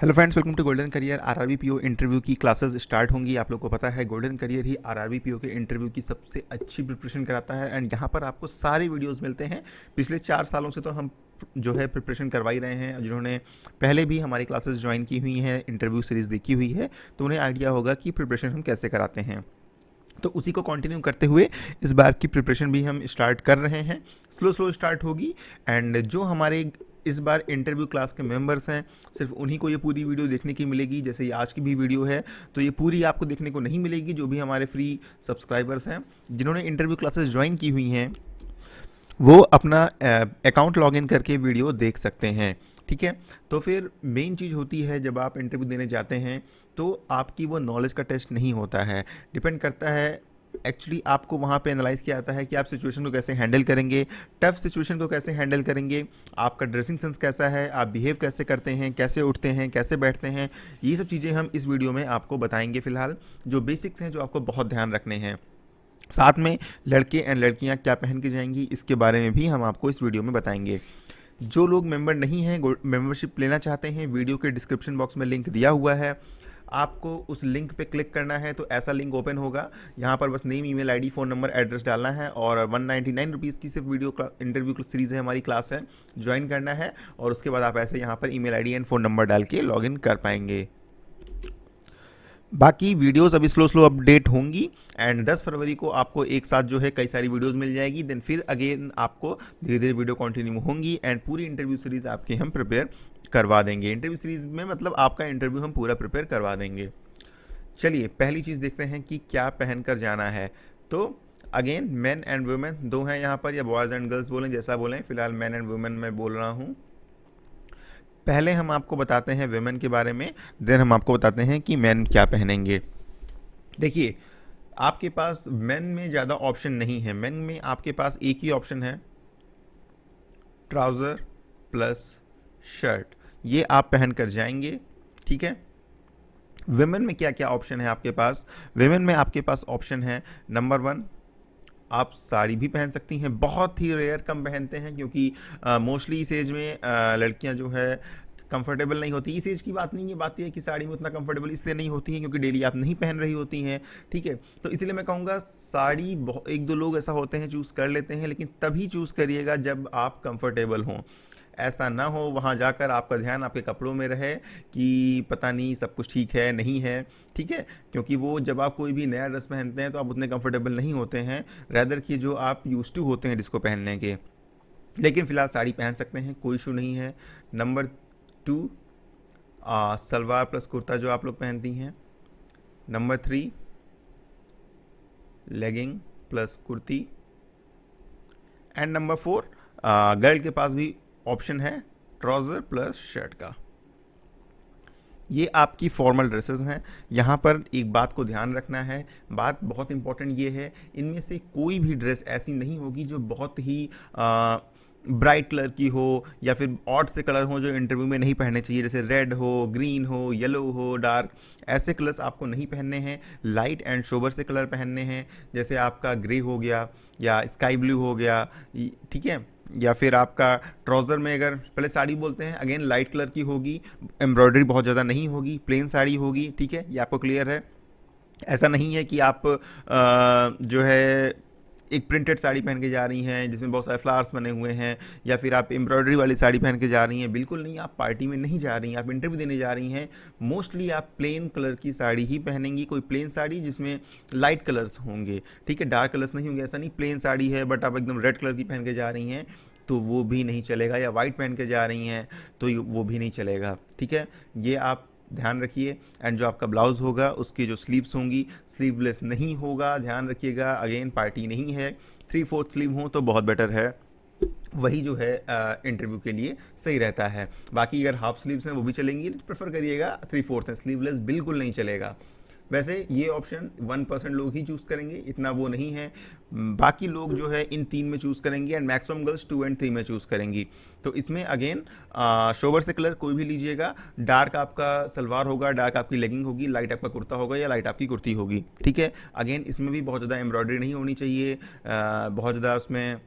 hello friends welcome to golden career RRB PO interview की classes start होंगी आप लोगों को पता है गोल्डन करियर ही आरआरबी पीओ के इंटरव्यू की सबसे अच्छी प्रिपरेशन कराता है एंड यहाँ पर आपको सारे वीडियोस मिलते हैं पिछले चार सालों से तो हम जो है प्रिपरेशन करवाई रहे हैं जिन्होंने पहले भी हमारी क्लासेज ज्वाइन की हुई हैं इंटरव्यू सीरीज़ देखी हुई है तो उन्हें आइडिया होगा कि प्रिपरेशन हम कैसे कराते हैं तो उसी को कंटिन्यू करते हुए इस बार की प्रिपरेशन भी हम स्टार्ट कर रहे हैं स्लो स्लो स्टार्ट होगी एंड जो हमारे इस बार इंटरव्यू क्लास के मेंबर्स हैं सिर्फ उन्हीं को ये पूरी वीडियो देखने की मिलेगी जैसे ये आज की भी वीडियो है तो ये पूरी आपको देखने को नहीं मिलेगी जो भी हमारे फ्री सब्सक्राइबर्स हैं जिन्होंने इंटरव्यू क्लासेस ज्वाइन की हुई हैं वो अपना अकाउंट लॉगिन करके वीडियो देख सकते हैं ठीक है तो फिर मेन चीज़ होती है जब आप इंटरव्यू देने जाते हैं तो आपकी वो नॉलेज का टेस्ट नहीं होता है डिपेंड करता है एक्चुअली आपको वहाँ पे एनालाइज किया जाता है कि आप सिचुएशन को कैसे हैंडल करेंगे टफ सिचुएशन को कैसे हैंडल करेंगे आपका ड्रेसिंग सेंस कैसा है आप बिहेव कैसे करते हैं कैसे उठते हैं कैसे बैठते हैं ये सब चीज़ें हम इस वीडियो में आपको बताएंगे फ़िलहाल जो बेसिक्स हैं जो आपको बहुत ध्यान रखने हैं साथ में लड़के एंड लड़कियाँ क्या पहन के जाएंगी इसके बारे में भी हम आपको इस वीडियो में बताएंगे जो लोग मेंबर नहीं हैं मेंबरशिप लेना चाहते हैं वीडियो के डिस्क्रिप्शन बॉक्स में लिंक दिया हुआ है आपको उस लिंक पे क्लिक करना है तो ऐसा लिंक ओपन होगा यहाँ पर बस name email ID phone number address डालना है और वन नाइन्टी नाइन रुपीज़ की सिर्फ वीडियो इंटरव्यू सीरीज़ है हमारी क्लास है ज्वाइन करना है और उसके बाद आप ऐसे यहाँ पर email and phone number डाल के लॉग कर पाएंगे बाकी वीडियोस अभी स्लो स्लो अपडेट होंगी एंड 10 फरवरी को आपको एक साथ जो है कई सारी वीडियोस मिल जाएगी देन फिर अगेन आपको धीरे धीरे वीडियो कंटिन्यू होंगी एंड पूरी इंटरव्यू सीरीज़ आपके हम प्रिपेयर करवा देंगे इंटरव्यू सीरीज़ में मतलब आपका इंटरव्यू हम पूरा प्रिपेयर करवा देंगे चलिए पहली चीज़ देखते हैं कि क्या पहन कर जाना है तो अगेन मैन एंड वुमेन दो हैं यहाँ पर या बॉयज़ एंड गर्ल्स बोलें जैसा बोलें फ़िलहाल मैन एंड वुमेन मैं बोल रहा हूँ पहले हम आपको बताते हैं वेमेन के बारे में देन हम आपको बताते हैं कि मैन क्या पहनेंगे देखिए आपके पास मैन में ज़्यादा ऑप्शन नहीं है मैन में आपके पास एक ही ऑप्शन है ट्राउज़र प्लस शर्ट ये आप पहन कर जाएंगे ठीक है वेमेन में क्या क्या ऑप्शन है आपके पास वेमेन में आपके पास ऑप्शन है नंबर वन आप साड़ी भी पहन सकती हैं बहुत ही रेयर कम पहनते हैं क्योंकि मोस्टली इस एज में लड़कियां जो है कंफर्टेबल नहीं होती इस एज की बात नहीं ये बात यह है कि साड़ी में उतना कंफर्टेबल इसलिए नहीं होती है क्योंकि डेली आप नहीं पहन रही होती हैं ठीक है तो इसलिए मैं कहूँगा साड़ी एक दो लोग ऐसा होते हैं चूज़ कर लेते हैं लेकिन तभी चूज़ करिएगा जब आप कंफर्टेबल हों ऐसा ना हो वहाँ जाकर आपका ध्यान आपके कपड़ों में रहे कि पता नहीं सब कुछ ठीक है नहीं है ठीक है क्योंकि वो जब आप कोई भी नया ड्रेस पहनते हैं तो आप उतने कंफर्टेबल नहीं होते हैं रैदर कि जो आप यूज़ टू होते हैं जिसको पहनने के लेकिन फ़िलहाल साड़ी पहन सकते हैं कोई इशू नहीं है number two salwar plus kurta जो आप लोग पहनती हैं number three legging plus kurti and number four girl के पास भी ऑप्शन है ट्राउज़र प्लस शर्ट का ये आपकी फॉर्मल ड्रेसेस हैं यहाँ पर एक बात को ध्यान रखना है बात बहुत इंपॉर्टेंट ये है इनमें से कोई भी ड्रेस ऐसी नहीं होगी जो बहुत ही आ, ब्राइट कलर की हो या फिर ऑट से कलर हो जो इंटरव्यू में नहीं पहनने चाहिए जैसे रेड हो ग्रीन हो येलो हो डार्क ऐसे कलर्स आपको नहीं पहनने हैं लाइट एंड शोबर से कलर पहनने हैं जैसे आपका ग्रे हो गया या स्काई ब्लू हो गया ठीक है या फिर आपका ट्राउज़र में अगर पहले साड़ी बोलते हैं अगेन लाइट कलर की होगी एम्ब्रॉयडरी बहुत ज़्यादा नहीं होगी प्लेन साड़ी होगी ठीक है ये आपको क्लियर है ऐसा नहीं है कि आप आ, जो है एक प्रिंटेड साड़ी पहन के जा रही हैं जिसमें बहुत सारे फ्लावर्स बने हुए हैं या फिर आप एम्ब्रॉयडरी वाली साड़ी पहन के जा रही हैं बिल्कुल नहीं आप पार्टी में नहीं जा रही हैं आप इंटरव्यू देने जा रही हैं मोस्टली आप प्लेन कलर की साड़ी ही पहनेंगी कोई प्लेन साड़ी जिसमें लाइट कलर्स होंगे ठीक है डार्क कलर्स नहीं होंगे ऐसा नहीं प्लेन साड़ी है बट आप एकदम रेड कलर की पहन के जा रही हैं तो वो भी नहीं चलेगा या वाइट पहन के जा रही हैं तो वो भी नहीं चलेगा ठीक है ये आप ध्यान रखिए एंड जो आपका ब्लाउज़ होगा उसकी जो स्लीव्स होंगी स्लीवलेस नहीं होगा ध्यान रखिएगा अगेन पार्टी नहीं है थ्री फोर्थ स्लीव हो तो बहुत बेटर है वही जो है इंटरव्यू के लिए सही रहता है बाकी अगर हाफ स्लीव्स हैं वो भी चलेंगी प्रेफर करिएगा थ्री फोर्थ हैं स्लीवलेस बिल्कुल नहीं चलेगा वैसे ये ऑप्शन वन परसेंट लोग ही चूज़ करेंगे इतना वो नहीं है हम्म, बाकी लोग जो है इन तीन में चूज़ करेंगे and maximum girls two and three में चूज़ करेंगी तो इसमें अगेन शोबर से कलर कोई भी लीजिएगा डार्क आपका सलवार होगा डार्क आपकी लेगिंग होगी लाइट आपका कुर्ता होगा या लाइट आपकी कुर्ती होगी ठीक है अगेन इसमें भी बहुत ज़्यादा एम्ब्रॉयडरी नहीं होनी चाहिए आ, बहुत ज़्यादा उसमें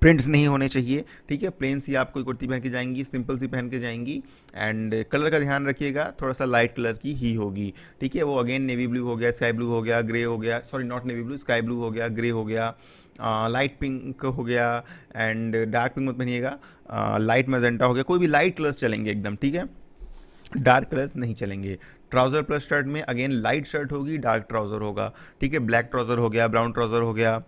प्रिंट्स नहीं होने चाहिए ठीक है प्लेन सी आप कोई कुर्ती पहन के जाएंगी सिंपल सी पहन के जाएंगी एंड कलर का ध्यान रखिएगा थोड़ा सा लाइट कलर की ही होगी ठीक है वो अगेन नेवी ब्लू हो गया स्काई ब्लू हो गया ग्रे हो गया sorry not navy blue sky blue हो गया ग्रे हो गया लाइट पिंक हो गया एंड डार्क पिंक मत पहनिएगा लाइट मेजेंटा हो गया कोई भी लाइट कलर्स चलेंगे एकदम ठीक है डार्क कलर्स नहीं चलेंगे ट्राउज़र प्लस शर्ट में अगेन लाइट शर्ट होगी डार्क ट्राउज़र होगा ठीक है ब्लैक ट्राउज़र हो गया ब्राउन ट्राउज़र हो गया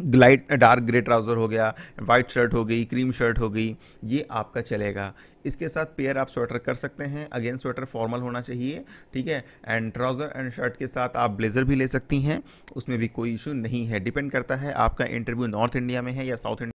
ग्लाइट डार्क ग्रे ट्राउज़र हो गया वाइट शर्ट हो गई क्रीम शर्ट हो गई ये आपका चलेगा इसके साथ पेयर आप स्वेटर कर सकते हैं अगेन स्वेटर फॉर्मल होना चाहिए ठीक है एंड ट्राउज़र एंड शर्ट के साथ आप ब्लेज़र भी ले सकती हैं उसमें भी कोई इशू नहीं है डिपेंड करता है आपका इंटरव्यू नॉर्थ इंडिया में है या साउथ इंडिया